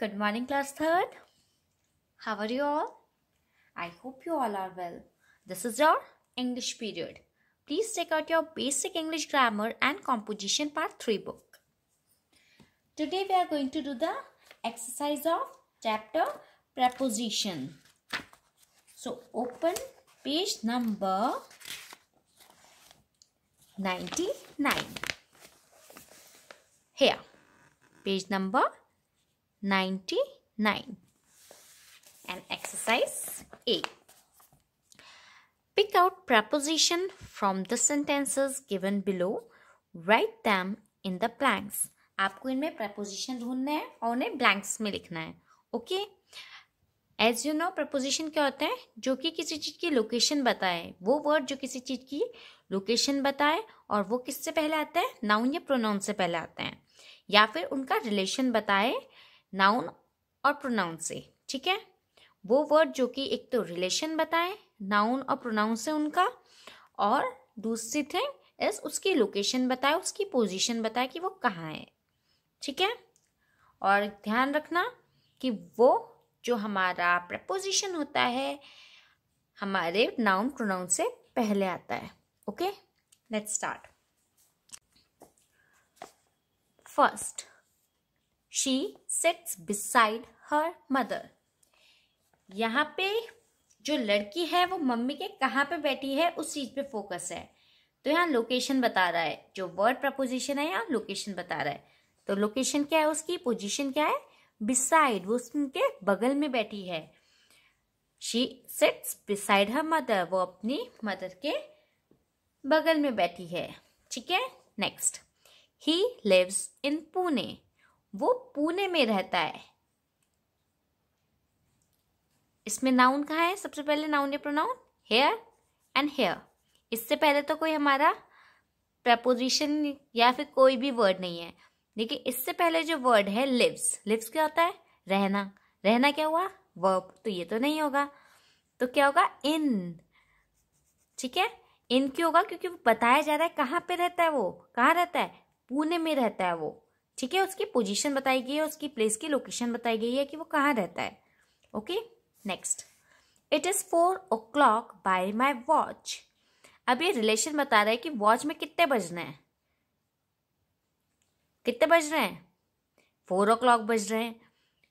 Good morning, class third. How are you all? I hope you all are well. This is your English period. Please check out your basic English grammar and composition part 3 book. Today we are going to do the exercise of chapter preposition. So open page number 99. Here, page number 99 and exercise A. Pick out preposition from the sentences given below. Write them in the blanks. आपको इनमें preposition ढूंढना है और उन्हें blanks में लिखना है okay as you know preposition क्या होता है जो कि किसी चीज़ की लोकेशन बताए वो वर्ड जो किसी चीज़ की लोकेशन बताए और वो किससे पहले आता है नाउन या प्रोनाउन से पहले आते हैं या फिर उनका रिलेशन बताए नाउन और प्रोनाउन से ठीक है वो वर्ड जो कि एक तो रिलेशन बताए नाउन और प्रोनाउन से उनका और दूसरी थिंग इस उसकी लोकेशन बताए उसकी पोजीशन बताए कि वो कहाँ है ठीक है और ध्यान रखना कि वो जो हमारा प्रपोजिशन होता है हमारे नाउन प्रोनाउन से पहले आता है okay let's start first she sits beside her mother यहाँ पे जो लड़की है वो मम्मी के कहाँ पे बैठी है उस चीज़ पे फोकस है तो यहाँ लोकेशन बता रहा है जो वर्ड प्रपोजिशन है यहाँ लोकेशन बता रहा है तो लोकेशन क्या है उसकी पोजिशन क्या है बिसाइड वो उसके बगल में बैठी है she sits beside her mother वो अपनी मदर के बगल में बैठी है ठीक है next he lives in Pune वो पुणे में रहता है इसमें नाउन कहा है सबसे पहले नाउन या प्रोनाउन हेयर एंड हेयर इससे पहले तो कोई हमारा प्रपोजिशन या फिर कोई भी वर्ड नहीं है देखिए इससे पहले जो वर्ड है लिव्स लिव्स क्या होता है रहना रहना क्या हुआ वर्ब तो ये तो नहीं होगा तो क्या होगा इन ठीक है इन क्यों होगा क्योंकि बताया जा रहा है कहाँ पे रहता है वो कहाँ रहता है पुणे में रहता है वो ठीक है उसकी पोजीशन बताई गई है उसकी प्लेस की लोकेशन बताई गई है कि वो कहाँ रहता है okay next it is four o'clock by my watch अब ये रिलेशन बता रहा है कि वॉच में कितने बज रहे हैं कितने बज रहे हैं फोर ओ क्लॉक बज रहे हैं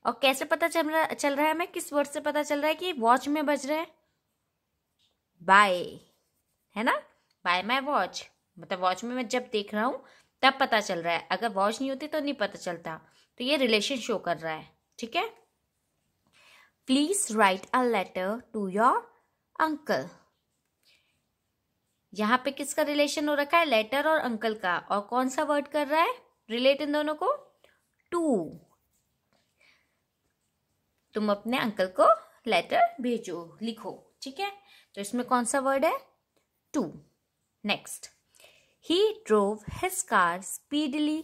और कैसे पता चल रहा चल रहा है हमें किस वर्ड से पता चल रहा है कि वॉच में बज रहे हैं बाय है ना बाय माई वॉच मतलब वॉच में मैं जब देख रहा हूँ तब पता चल रहा है अगर वॉच नहीं होती तो नहीं पता चलता तो ये रिलेशन शो कर रहा है ठीक है please write a letter to your uncle यहाँ पे किसका रिलेशन हो रखा है लेटर और अंकल का और कौन सा वर्ड कर रहा है रिलेट इन दोनों को टू तुम अपने अंकल को लेटर भेजो लिखो ठीक है तो इसमें कौन सा वर्ड है to next He drove his car speedily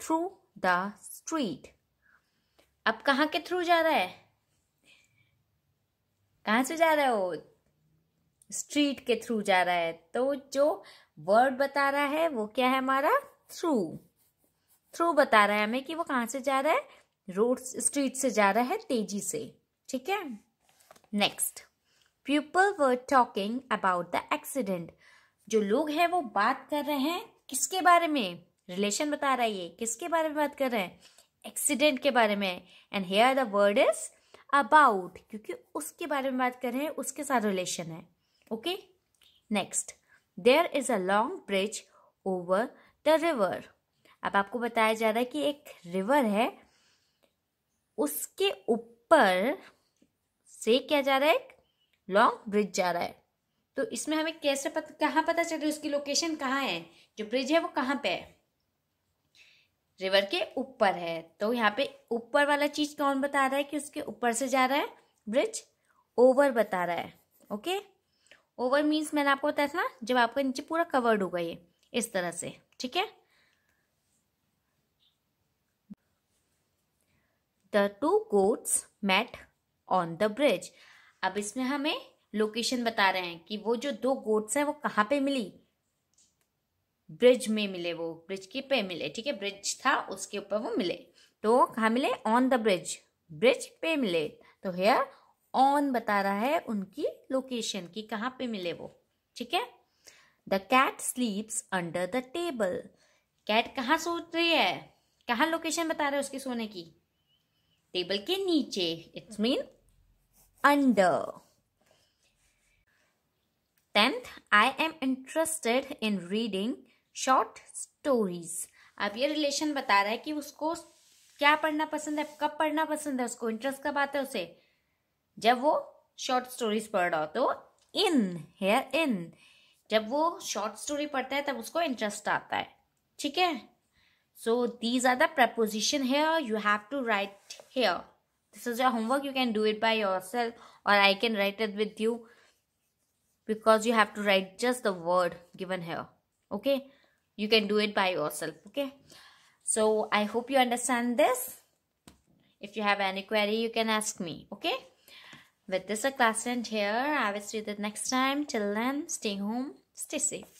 through the street. अब कहा के थ्रू जा रहा है कहाँ से जा रहा है वो स्ट्रीट के थ्रू जा रहा है तो जो वर्ड बता रहा है वो क्या है हमारा थ्रू थ्रू बता रहा है हमें कि वो कहा से जा रहा है रोड स्ट्रीट से जा रहा है तेजी से ठीक है next people were talking about the accident जो लोग हैं वो बात कर रहे हैं किसके बारे में रिलेशन बता रहा है ये किसके बारे में बात कर रहे हैं एक्सीडेंट के बारे में and here the word is about क्योंकि उसके बारे में बात कर रहे हैं उसके साथ रिलेशन है okay next there is a long bridge over the river अब आपको बताया जा रहा है कि एक रिवर है उसके ऊपर से क्या जा रहा है एक लॉन्ग ब्रिज जा रहा है तो इसमें हमें कैसे पत, कहाँ पता चल रही है उसकी लोकेशन कहाँ है जो ब्रिज है वो कहाँ पे है रिवर के ऊपर है तो यहाँ पे ऊपर वाला चीज कौन बता रहा है कि उसके ऊपर से जा रहा है ब्रिज ओवर बता रहा है ओके ओवर मीन्स मैंने आपको बताया था जब आपका नीचे पूरा कवर्ड होगा ये इस तरह से ठीक है the two goats met on the bridge अब इसमें हमें लोकेशन बता रहे हैं कि वो जो दो गोट्स हैं वो कहाँ पे मिली ब्रिज में मिले वो ब्रिज के पे मिले ठीक है ब्रिज था उसके ऊपर वो मिले तो कहाँ मिले ऑन द ब्रिज ब्रिज पे मिले तो हेयर ऑन बता रहा है उनकी लोकेशन कि कहाँ पे मिले वो ठीक है the cat sleeps under the table cat कहाँ सो रही है कहाँ लोकेशन बता रहे हैं उसके सोने की टेबल के नीचे it's mean under tenth I am interested in reading short stories अब ये रिलेशन बता रहा है कि उसको क्या पढ़ना पसंद है कब पढ़ना पसंद है उसको इंटरेस्ट कब आता है उसे जब वो शॉर्ट स्टोरीज पढ़ रहा हो तो इन हेयर इन जब वो शॉर्ट स्टोरी पढ़ता है तब उसको इंटरेस्ट आता है ठीक है so these are the preposition here you have to write here this is your homework you can do it by yourself और I can write it with you because you have to write just the word given here okay you can do it by yourself okay so i hope you understand this if you have any query you can ask me okay with this a class end here i will see you the next time till then stay home stay safe